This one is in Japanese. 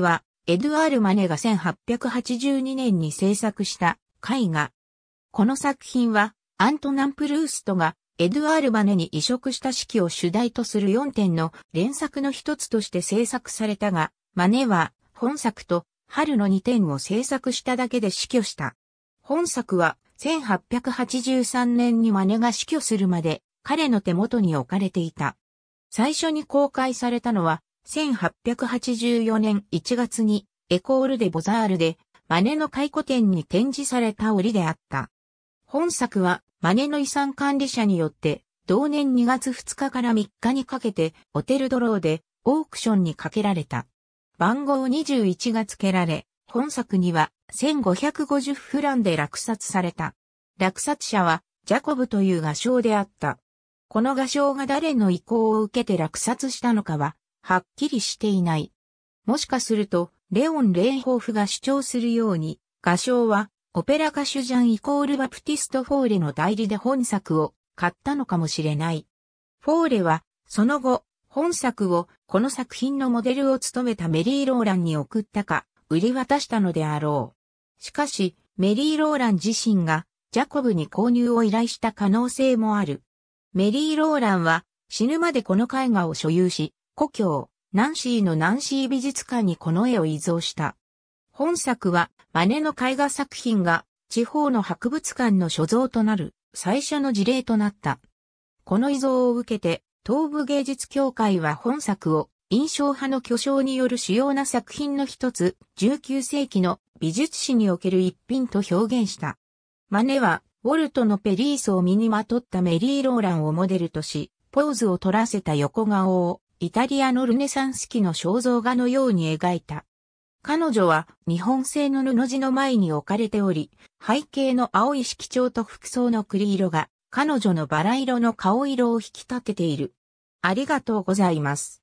は、エドゥアール・マネが1882年に制作した絵画。この作品は、アントナン・プルーストが、エドゥアール・マネに移植した式を主題とする4点の連作の一つとして制作されたが、マネは、本作と、春の2点を制作しただけで死去した。本作は、1883年にマネが死去するまで、彼の手元に置かれていた。最初に公開されたのは、1884年1月にエコール・デ・ボザールでマネの回顧展に展示された折であった。本作はマネの遺産管理者によって同年2月2日から3日にかけてホテルドローでオークションにかけられた。番号21が付けられ、本作には1550フランで落札された。落札者はジャコブという画商であった。この画商が誰の意向を受けて落札したのかははっきりしていない。もしかすると、レオン・レイホーフが主張するように、画商は、オペラ歌手ジャンイコールバプティスト・フォーレの代理で本作を買ったのかもしれない。フォーレは、その後、本作を、この作品のモデルを務めたメリー・ローランに送ったか、売り渡したのであろう。しかし、メリー・ローラン自身が、ジャコブに購入を依頼した可能性もある。メリー・ローランは、死ぬまでこの絵画を所有し、故郷、ナンシーのナンシー美術館にこの絵を遺贈した。本作は、マネの絵画作品が、地方の博物館の所蔵となる、最初の事例となった。この遺贈を受けて、東部芸術協会は本作を、印象派の巨匠による主要な作品の一つ、19世紀の美術史における一品と表現した。マネは、ウォルトのペリースを身にまとったメリー・ローランをモデルとし、ポーズを取らせた横顔をイタリアのルネサンス期の肖像画のように描いた。彼女は日本製の布地の前に置かれており、背景の青い色調と服装の栗色が彼女のバラ色の顔色を引き立てている。ありがとうございます。